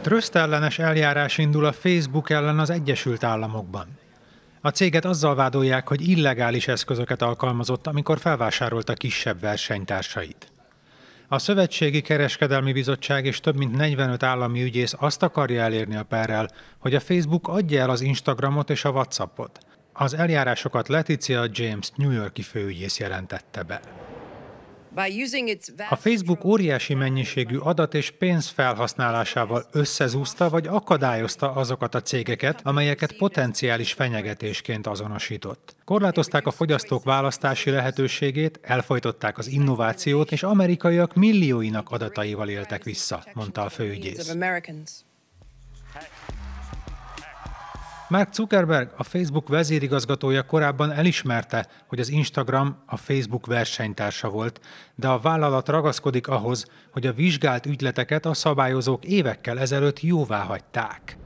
Trösztellenes eljárás indul a Facebook ellen az Egyesült Államokban. A céget azzal vádolják, hogy illegális eszközöket alkalmazott, amikor felvásárolta kisebb versenytársait. A Szövetségi Kereskedelmi Bizottság és több mint 45 állami ügyész azt akarja elérni a perrel, hogy a Facebook adja el az Instagramot és a Whatsappot. Az eljárásokat Leticia James New Yorki főügyész jelentette be. A Facebook óriási mennyiségű adat és pénz felhasználásával összezúzta vagy akadályozta azokat a cégeket, amelyeket potenciális fenyegetésként azonosított. Korlátozták a fogyasztók választási lehetőségét, elfojtották az innovációt, és amerikaiak millióinak adataival éltek vissza, mondta a főügyész. Mark Zuckerberg, a Facebook vezérigazgatója korábban elismerte, hogy az Instagram a Facebook versenytársa volt, de a vállalat ragaszkodik ahhoz, hogy a vizsgált ügyleteket a szabályozók évekkel ezelőtt jóvá hagyták.